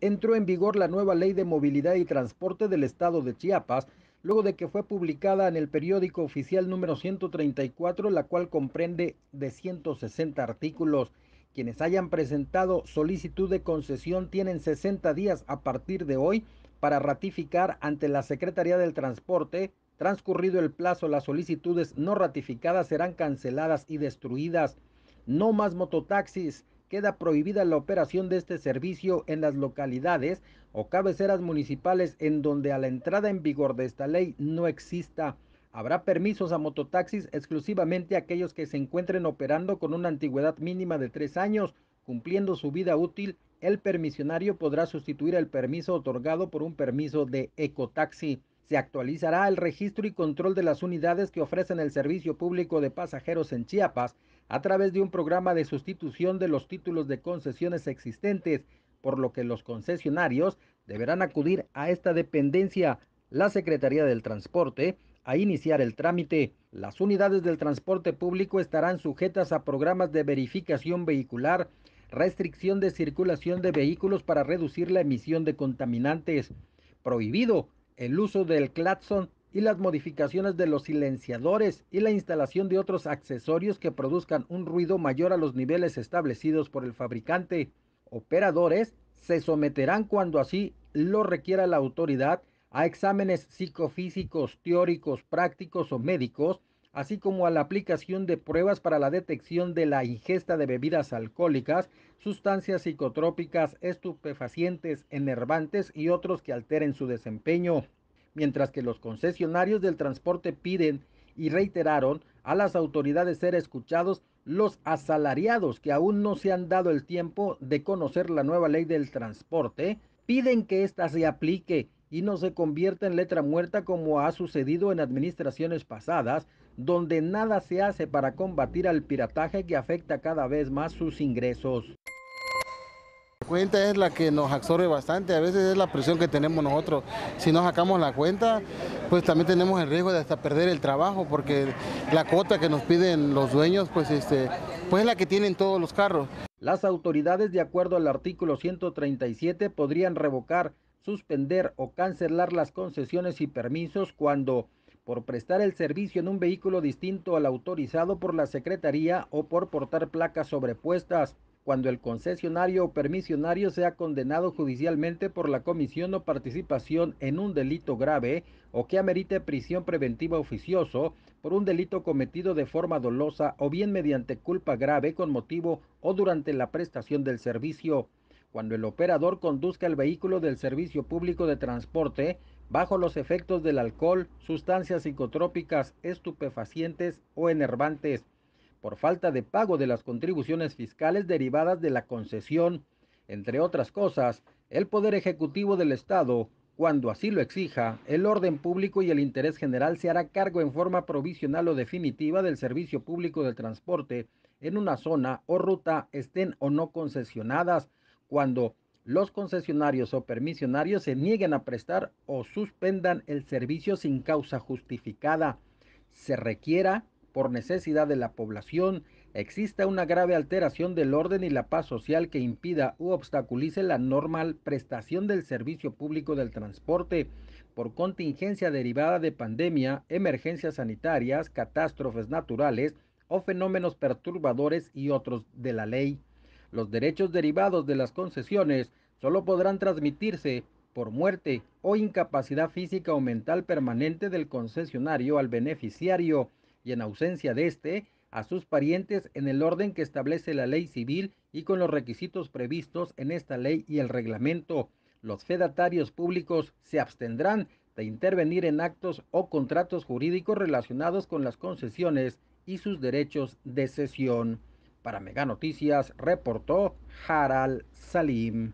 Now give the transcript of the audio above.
entró en vigor la nueva Ley de Movilidad y Transporte del Estado de Chiapas, luego de que fue publicada en el periódico oficial número 134, la cual comprende de 160 artículos. Quienes hayan presentado solicitud de concesión tienen 60 días a partir de hoy para ratificar ante la Secretaría del Transporte. Transcurrido el plazo, las solicitudes no ratificadas serán canceladas y destruidas. No más mototaxis, queda prohibida la operación de este servicio en las localidades o cabeceras municipales en donde a la entrada en vigor de esta ley no exista. Habrá permisos a mototaxis exclusivamente aquellos que se encuentren operando con una antigüedad mínima de tres años, cumpliendo su vida útil. El permisionario podrá sustituir el permiso otorgado por un permiso de ecotaxi. Se actualizará el registro y control de las unidades que ofrecen el servicio público de pasajeros en Chiapas a través de un programa de sustitución de los títulos de concesiones existentes, por lo que los concesionarios deberán acudir a esta dependencia, la Secretaría del Transporte, a iniciar el trámite. Las unidades del transporte público estarán sujetas a programas de verificación vehicular, restricción de circulación de vehículos para reducir la emisión de contaminantes, prohibido el uso del claxon y las modificaciones de los silenciadores y la instalación de otros accesorios que produzcan un ruido mayor a los niveles establecidos por el fabricante. Operadores se someterán cuando así lo requiera la autoridad a exámenes psicofísicos, teóricos, prácticos o médicos así como a la aplicación de pruebas para la detección de la ingesta de bebidas alcohólicas, sustancias psicotrópicas, estupefacientes, enervantes y otros que alteren su desempeño. Mientras que los concesionarios del transporte piden y reiteraron a las autoridades ser escuchados los asalariados que aún no se han dado el tiempo de conocer la nueva ley del transporte, piden que ésta se aplique y no se convierta en letra muerta como ha sucedido en administraciones pasadas, donde nada se hace para combatir al pirataje que afecta cada vez más sus ingresos. La cuenta es la que nos absorbe bastante, a veces es la presión que tenemos nosotros. Si no sacamos la cuenta, pues también tenemos el riesgo de hasta perder el trabajo, porque la cuota que nos piden los dueños, pues, este, pues es la que tienen todos los carros. Las autoridades, de acuerdo al artículo 137, podrían revocar suspender o cancelar las concesiones y permisos cuando por prestar el servicio en un vehículo distinto al autorizado por la Secretaría o por portar placas sobrepuestas, cuando el concesionario o permisionario sea condenado judicialmente por la comisión o participación en un delito grave o que amerite prisión preventiva oficioso por un delito cometido de forma dolosa o bien mediante culpa grave con motivo o durante la prestación del servicio cuando el operador conduzca el vehículo del servicio público de transporte bajo los efectos del alcohol, sustancias psicotrópicas, estupefacientes o enervantes, por falta de pago de las contribuciones fiscales derivadas de la concesión, entre otras cosas, el Poder Ejecutivo del Estado, cuando así lo exija, el orden público y el interés general se hará cargo en forma provisional o definitiva del servicio público de transporte en una zona o ruta estén o no concesionadas cuando los concesionarios o permisionarios se nieguen a prestar o suspendan el servicio sin causa justificada, se requiera por necesidad de la población, exista una grave alteración del orden y la paz social que impida u obstaculice la normal prestación del servicio público del transporte por contingencia derivada de pandemia, emergencias sanitarias, catástrofes naturales o fenómenos perturbadores y otros de la ley los derechos derivados de las concesiones solo podrán transmitirse por muerte o incapacidad física o mental permanente del concesionario al beneficiario y en ausencia de éste a sus parientes en el orden que establece la ley civil y con los requisitos previstos en esta ley y el reglamento. Los fedatarios públicos se abstendrán de intervenir en actos o contratos jurídicos relacionados con las concesiones y sus derechos de cesión. Para Mega Noticias reportó Haral Salim.